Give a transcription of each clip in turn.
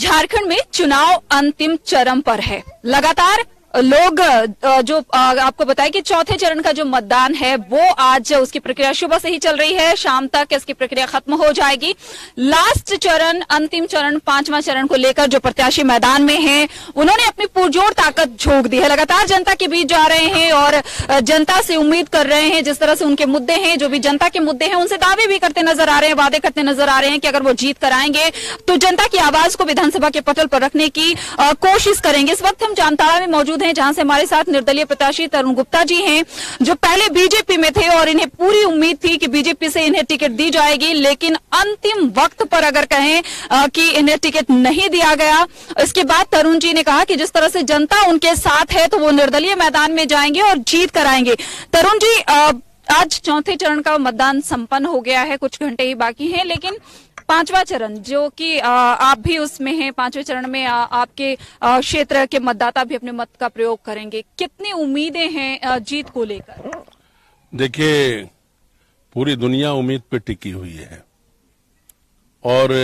झारखंड में चुनाव अंतिम चरम पर है लगातार लोग जो आपको बताया कि चौथे चरण का जो मतदान है वो आज उसकी प्रक्रिया सुबह से ही चल रही है शाम तक इसकी प्रक्रिया खत्म हो जाएगी लास्ट चरण अंतिम चरण पांचवा चरण को लेकर जो प्रत्याशी मैदान में हैं उन्होंने अपनी पुरजोर ताकत झोंक दी है लगातार जनता के बीच जा रहे हैं और जनता से उम्मीद कर रहे हैं जिस तरह से उनके मुद्दे हैं जो भी जनता के मुद्दे हैं उनसे दावे भी करते नजर आ रहे हैं वादे करते नजर आ रहे हैं कि अगर वो जीत कराएंगे तो जनता की आवाज को विधानसभा के पटल पर रखने की कोशिश करेंगे इस वक्त हम जामताड़ा में मौजूद हैं जहां से हमारे साथ निर्दलीय प्रत्याशी तरुण गुप्ता जी हैं जो पहले बीजेपी में थे और इन्हें पूरी उम्मीद थी कि बीजेपी से इन्हें टिकट दी जाएगी लेकिन अंतिम वक्त पर अगर कहें कि इन्हें टिकट नहीं दिया गया इसके बाद तरुण जी ने कहा कि जिस तरह से जनता उनके साथ है तो वो निर्दलीय मैदान में जाएंगे और जीत कराएंगे तरुण जी आज चौथे चरण का मतदान संपन्न हो गया है कुछ घंटे ही बाकी हैं लेकिन पांचवा चरण जो कि आप भी उसमें हैं पांचवें चरण में आ, आपके क्षेत्र के मतदाता भी अपने मत का प्रयोग करेंगे कितनी उम्मीदें हैं जीत को लेकर देखिए पूरी दुनिया उम्मीद पे टिकी हुई है और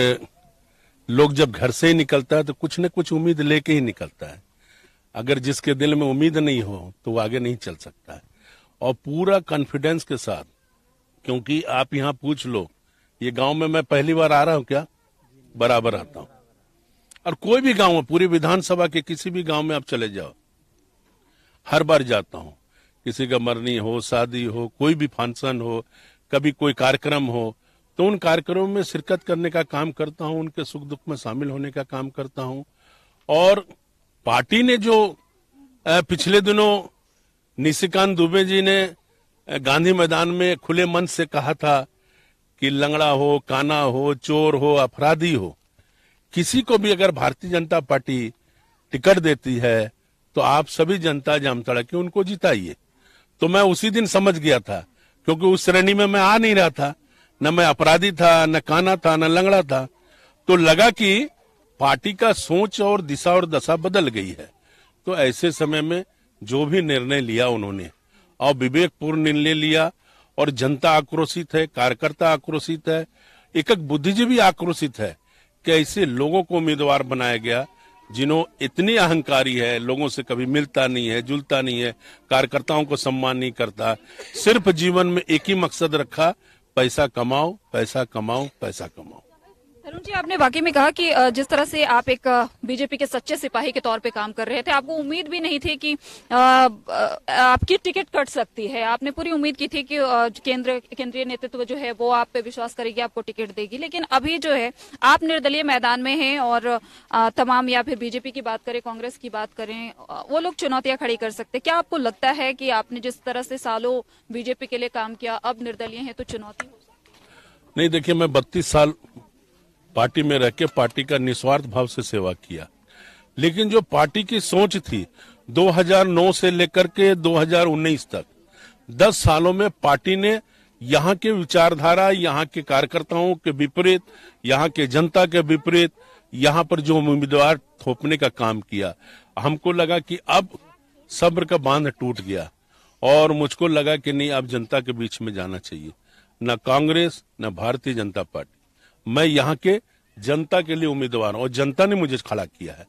लोग जब घर से ही निकलता है तो कुछ न कुछ उम्मीद लेके ही निकलता है अगर जिसके दिल में उम्मीद नहीं हो तो वो आगे नहीं चल सकता है और पूरा कॉन्फिडेंस के साथ क्योंकि आप यहाँ पूछ लो ये गांव में मैं पहली बार आ रहा हूं क्या बराबर आता हूँ और कोई भी गांव पूरी विधानसभा के किसी भी गांव में आप चले जाओ हर बार जाता हूँ किसी का मरनी हो शादी हो कोई भी फंक्शन हो कभी कोई कार्यक्रम हो तो उन कार्यक्रमों में शिरकत करने का काम करता हूं उनके सुख दुख में शामिल होने का काम करता हूं और पार्टी ने जो पिछले दिनों निशिकांत दुबे जी ने गांधी मैदान में खुले मन से कहा था कि लंगड़ा हो काना हो चोर हो अपराधी हो किसी को भी अगर भारतीय जनता पार्टी टिकट देती है तो आप सभी जनता जामताड़ा के उनको जिताइए तो मैं उसी दिन समझ गया था क्योंकि उस श्रेणी में मैं आ नहीं रहा था न मैं अपराधी था न काना था न लंगड़ा था तो लगा कि पार्टी का सोच और दिशा और दशा बदल गई है तो ऐसे समय में जो भी निर्णय लिया उन्होंने और विवेकपूर्ण निर्णय लिया और जनता आक्रोशित है कार्यकर्ता आक्रोशित है एक एक बुद्धिजीवी आक्रोशित है कि ऐसे लोगों को उम्मीदवार बनाया गया जिन्हों इतनी अहंकारी है लोगों से कभी मिलता नहीं है जुलता नहीं है कार्यकर्ताओं को सम्मान नहीं करता सिर्फ जीवन में एक ही मकसद रखा पैसा कमाओ पैसा कमाओ पैसा कमाओ अरुण जी आपने वाकई में कहा कि जिस तरह से आप एक बीजेपी के सच्चे सिपाही के तौर पे काम कर रहे थे आपको उम्मीद भी नहीं थी कि आपकी टिकट कट सकती है आपने पूरी उम्मीद की थी कि केंद्र केंद्रीय नेतृत्व जो है वो आप पे विश्वास करेगी आपको टिकट देगी लेकिन अभी जो है आप निर्दलीय मैदान में है और तमाम या फिर बीजेपी की बात करें कांग्रेस की बात करें वो लोग चुनौतियां खड़ी कर सकते क्या आपको लगता है कि आपने जिस तरह से सालों बीजेपी के लिए काम किया अब निर्दलीय है तो चुनौती नहीं देखिए मैं बत्तीस साल पार्टी में रह के पार्टी का निस्वार्थ भाव से सेवा किया लेकिन जो पार्टी की सोच थी 2009 से लेकर के 2019 तक 10 सालों में पार्टी ने यहाँ के विचारधारा यहाँ के कार्यकर्ताओं के विपरीत यहाँ के जनता के विपरीत यहाँ पर जो उम्मीदवार थोपने का काम किया हमको लगा कि अब सब्र का बांध टूट गया और मुझको लगा कि नहीं अब जनता के बीच में जाना चाहिए न कांग्रेस न भारतीय जनता पार्टी मैं यहाँ के जनता के लिए उम्मीदवार हूँ और जनता ने मुझे खड़ा किया है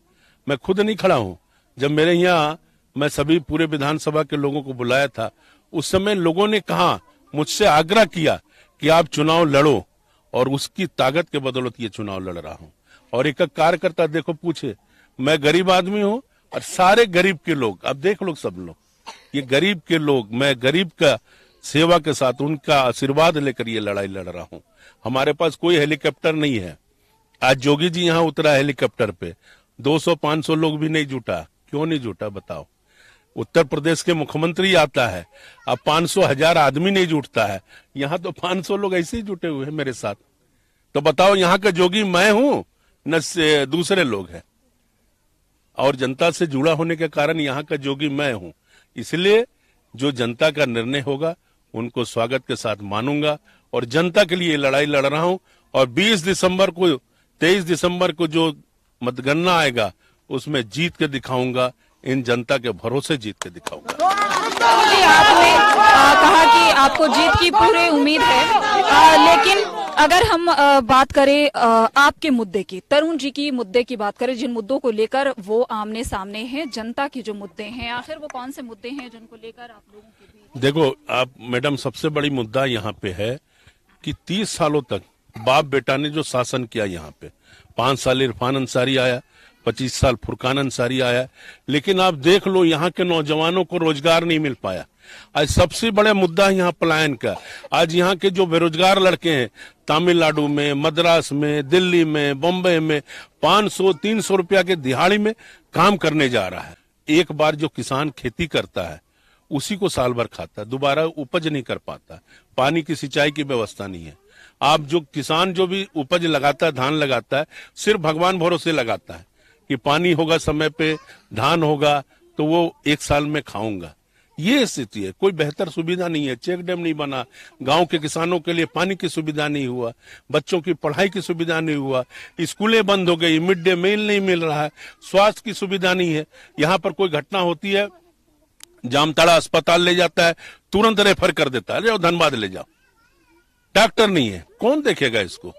मैं खुद नहीं खड़ा हूँ जब मेरे यहाँ मैं सभी पूरे विधानसभा के लोगों को बुलाया था उस समय लोगों ने कहा मुझसे आग्रह किया कि आप चुनाव लड़ो और उसकी ताकत के बदौलत ये चुनाव लड़ रहा हूँ और एक कार्यकर्ता देखो पूछे मैं गरीब आदमी हूँ और सारे गरीब के लोग अब देख लो सब लोग ये गरीब के लोग मैं गरीब का सेवा के साथ उनका आशीर्वाद लेकर ये लड़ाई लड़ रहा हूँ हमारे पास कोई हेलीकॉप्टर नहीं है आज जोगी जी यहाँ उतरा हेलीकॉप्टर पे 200-500 लोग भी नहीं जुटा क्यों नहीं जुटा बताओ उत्तर प्रदेश के मुख्यमंत्री आता है अब पांच हजार आदमी नहीं जुटता है यहाँ तो 500 लोग ऐसे ही जुटे हुए हैं मेरे साथ तो बताओ यहाँ का जोगी मैं हूँ न दूसरे लोग हैं और जनता से जुड़ा होने के कारण यहाँ का जोगी मैं हूँ इसलिए जो जनता का निर्णय होगा उनको स्वागत के साथ मानूंगा और जनता के लिए लड़ाई लड़ रहा हूं और 20 दिसंबर को 23 दिसंबर को जो मतगणना आएगा उसमें जीत के दिखाऊंगा इन जनता के भरोसे जीत के दिखाऊंगा आपने कहा कि आपको जीत की पूरी उम्मीद है आ, लेकिन अगर हम बात करें आपके मुद्दे की तरुण जी की मुद्दे की बात करें जिन मुद्दों को लेकर वो आमने सामने हैं जनता के जो मुद्दे हैं आखिर वो कौन से मुद्दे हैं जिनको लेकर आप लोगों के देखो आप मैडम सबसे बड़ी मुद्दा यहाँ पे है कि तीस सालों तक बाप बेटा ने जो शासन किया यहाँ पे पांच साल इरफान अंसारी आया पच्चीस साल फुरकान अंसारी आया लेकिन आप देख लो यहाँ के नौजवानों को रोजगार नहीं मिल पाया आज सबसे बड़ा मुद्दा यहाँ पलायन का आज यहाँ के जो बेरोजगार लड़के हैं तमिलनाडु में मद्रास में दिल्ली में बम्बे में पांच सौ तीन सौ रुपया के दिहाड़ी में काम करने जा रहा है एक बार जो किसान खेती करता है उसी को साल भर खाता है दोबारा उपज नहीं कर पाता पानी की सिंचाई की व्यवस्था नहीं है आप जो किसान जो भी उपज लगाता है धान लगाता है सिर्फ भगवान भरोसे लगाता है कि पानी होगा समय पे धान होगा तो वो एक साल में खाऊंगा ये स्थिति है कोई बेहतर सुविधा नहीं है चेक डैम नहीं बना गांव के किसानों के लिए पानी की सुविधा नहीं हुआ बच्चों की पढ़ाई की सुविधा नहीं हुआ स्कूलें बंद हो गई मिड डे मील नहीं मिल रहा है स्वास्थ्य की सुविधा नहीं है यहाँ पर कोई घटना होती है जामताड़ा अस्पताल ले जाता है तुरंत रेफर कर देता है धनबाद ले जाओ डॉक्टर नहीं है कौन देखेगा इसको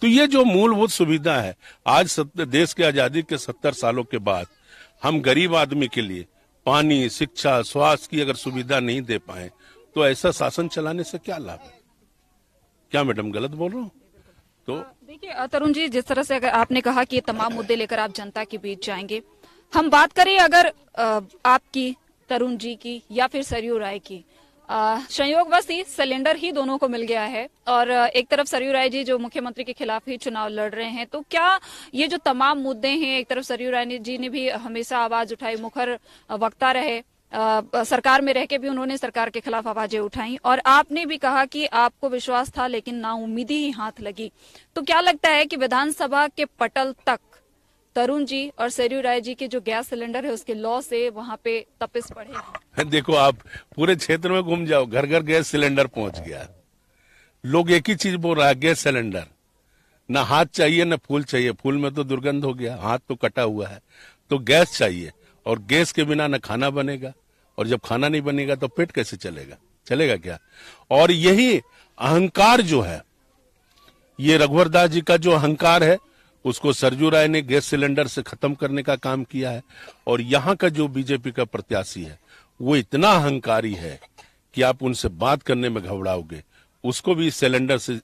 तो ये जो मूलभूत सुविधा है आज देश की आजादी के सत्तर सालों के बाद हम गरीब आदमी के लिए पानी शिक्षा स्वास्थ्य की अगर सुविधा नहीं दे पाए तो ऐसा शासन चलाने से क्या लाभ है क्या मैडम गलत बोल रहा हूँ तो देखिए तरुण जी जिस तरह से अगर आपने कहा कि तमाम मुद्दे लेकर आप जनता के बीच जाएंगे हम बात करें अगर आपकी तरुण जी की या फिर सरयू राय की संयोगवश ही सिलेंडर ही दोनों को मिल गया है और एक तरफ सरयू राय जी जो मुख्यमंत्री के खिलाफ ही चुनाव लड़ रहे हैं तो क्या ये जो तमाम मुद्दे हैं एक तरफ सरयू राय जी ने भी हमेशा आवाज उठाई मुखर वक्ता रहे आ, सरकार में रह के भी उन्होंने सरकार के खिलाफ आवाजें उठाई और आपने भी कहा कि आपको विश्वास था लेकिन नाउमीदी ही हाथ लगी तो क्या लगता है कि विधानसभा के पटल तक तरुण जी और सरयू राय जी के जो गैस सिलेंडर है उसके लॉ से वहाँ पे तपिस पड़े देखो आप पूरे क्षेत्र में घूम जाओ घर घर गैस सिलेंडर पहुंच गया लोग एक ही चीज बोल रहा है गैस सिलेंडर न हाथ चाहिए न फूल चाहिए फूल में तो दुर्गंध हो गया हाथ तो कटा हुआ है तो गैस चाहिए और गैस के बिना न खाना बनेगा और जब खाना नहीं बनेगा तो पेट कैसे चलेगा चलेगा क्या और यही अहंकार जो है ये रघुवर दास जी का जो अहंकार है उसको सरजू राय ने गैस सिलेंडर से खत्म करने का काम किया है और यहाँ का जो बीजेपी का प्रत्याशी है वो इतना अहंकारी है कि आप उनसे बात करने में घबराओगे उसको भी सिलेंडर से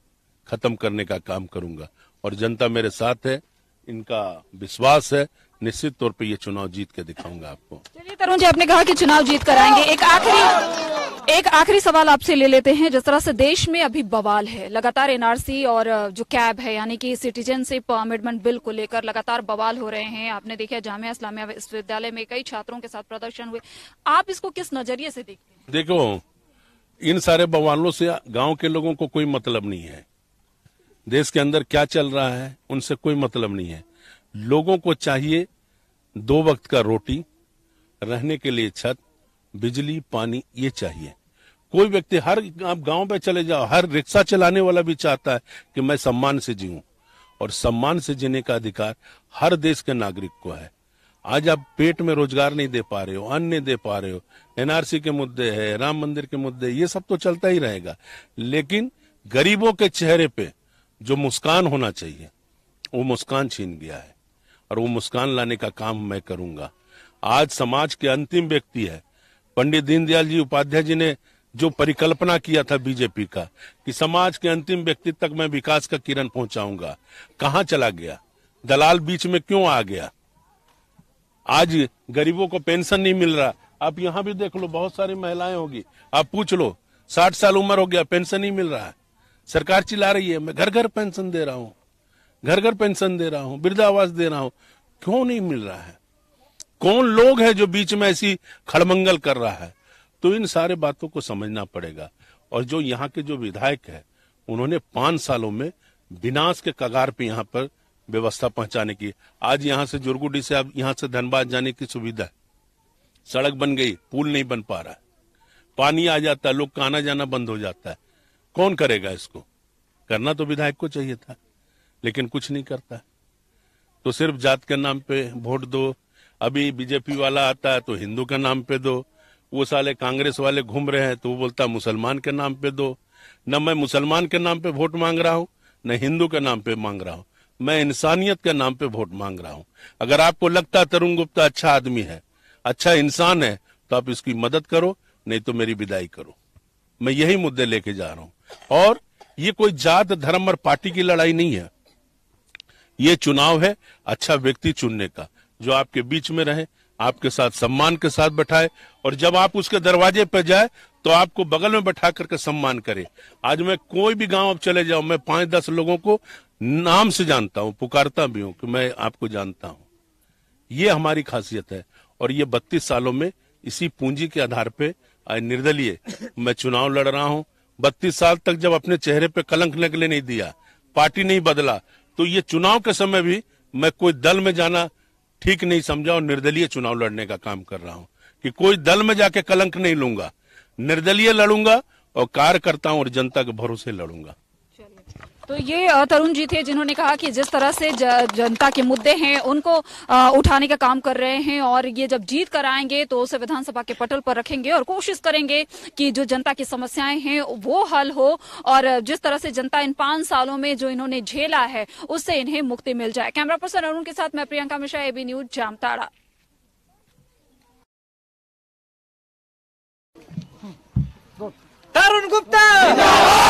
खत्म करने का काम करूंगा और जनता मेरे साथ है इनका विश्वास है निश्चित तौर पे ये चुनाव जीत के दिखाऊंगा आपको चलिए तरुण जी आपने कहा कि चुनाव जीत कराएंगे एक आखिरी एक आखिरी सवाल आपसे ले लेते हैं जिस तरह से देश में अभी बवाल है लगातार एनआरसी और जो कैब है यानी कि सिटीजनशिप अमेंडमेंट बिल को लेकर लगातार बवाल हो रहे हैं आपने देखा जामिया इस्लामिया विश्वविद्यालय में कई छात्रों के साथ प्रदर्शन हुए आप इसको किस नजरिए से देखते हैं देखो इन सारे बवालों से गाँव के लोगों को कोई मतलब नहीं है देश के अंदर क्या चल रहा है उनसे कोई मतलब नहीं है लोगों को चाहिए दो वक्त का रोटी रहने के लिए छत बिजली पानी ये चाहिए कोई व्यक्ति हर आप गांव पे चले जाओ हर रिक्शा चलाने वाला भी चाहता है कि मैं सम्मान से जीऊं और सम्मान से जीने का अधिकार हर देश के नागरिक को है आज आप पेट में रोजगार नहीं दे पा रहे हो अन्न नहीं दे पा रहे हो एनआरसी के मुद्दे है राम मंदिर के मुद्दे ये सब तो चलता ही रहेगा लेकिन गरीबों के चेहरे पे जो मुस्कान होना चाहिए वो मुस्कान छीन गया है और वो मुस्कान लाने का काम मैं करूंगा आज समाज के अंतिम व्यक्ति है पंडित दीनदयाल जी उपाध्याय जी ने जो परिकल्पना किया था बीजेपी का कि समाज के अंतिम व्यक्ति तक मैं विकास का किरण पहुंचाऊंगा कहा चला गया दलाल बीच में क्यों आ गया आज गरीबों को पेंशन नहीं मिल रहा आप यहाँ भी देख लो बहुत सारी महिलाएं होगी आप पूछ लो साठ साल उम्र हो गया पेंशन नहीं मिल रहा है सरकार चिल्ला रही है मैं घर घर पेंशन दे रहा हूँ घर घर पेंशन दे रहा हूँ वृद्धा आवास दे रहा हूँ क्यों नहीं मिल रहा है कौन लोग हैं जो बीच में ऐसी खड़मंगल कर रहा है तो इन सारे बातों को समझना पड़ेगा और जो यहाँ के जो विधायक है उन्होंने पांच सालों में विनाश के कगार पे यहाँ पर व्यवस्था पहुंचाने की आज यहाँ से जुर्गुडी से अब यहाँ से धनबाद जाने की सुविधा है सड़क बन गई पुल नहीं बन पा रहा है पानी आ जाता है लोग का आना जाना बंद हो जाता है कौन करेगा इसको करना तो विधायक को चाहिए था लेकिन कुछ नहीं करता तो सिर्फ जात के नाम पे वोट दो अभी बीजेपी वाला आता है तो हिंदू के नाम पे दो वो साले कांग्रेस वाले घूम रहे हैं तो वो बोलता मुसलमान के नाम पे दो न मैं मुसलमान के नाम पे वोट मांग रहा हूँ न हिंदू के नाम पे मांग रहा हूँ मैं इंसानियत के नाम पे वोट मांग रहा हूँ अगर आपको लगता है तरुण गुप्ता अच्छा आदमी है अच्छा इंसान है तो आप इसकी मदद करो नहीं तो मेरी विदाई करो मैं यही मुद्दे लेके जा रहा हूँ और ये कोई जात धर्म और पार्टी की लड़ाई नहीं है ये चुनाव है अच्छा व्यक्ति चुनने का जो आपके बीच में रहे आपके साथ सम्मान के साथ बैठाए और जब आप उसके दरवाजे पर जाए तो आपको बगल में बैठा करके सम्मान करे आज मैं कोई भी गांव अब चले जाऊं मैं पांच दस लोगों को नाम से जानता हूं पुकारता भी हूं कि मैं आपको जानता हूं ये हमारी खासियत है और ये बत्तीस सालों में इसी पूंजी के आधार पे आज निर्दलीय मैं चुनाव लड़ रहा हूं बत्तीस साल तक जब अपने चेहरे पे कलंक लगने नहीं दिया पार्टी नहीं बदला तो ये चुनाव के समय भी मैं कोई दल में जाना ठीक नहीं समझा और निर्दलीय चुनाव लड़ने का काम कर रहा हूं कि कोई दल में जाके कलंक नहीं लूंगा निर्दलीय लड़ूंगा और कार्यकर्ताओं और जनता के भरोसे लड़ूंगा तो ये तरुण जी थे जिन्होंने कहा कि जिस तरह से जनता के मुद्दे हैं उनको उठाने का काम कर रहे हैं और ये जब जीत कर आएंगे तो उसे विधानसभा के पटल पर रखेंगे और कोशिश करेंगे कि जो जनता की समस्याएं हैं वो हल हो और जिस तरह से जनता इन पांच सालों में जो इन्होंने झेला है उससे इन्हें मुक्ति मिल जाए कैमरा पर्सन अरुण के साथ मैं प्रियंका मिश्रा एबी न्यूज जामताड़ा तरुण गुप्ता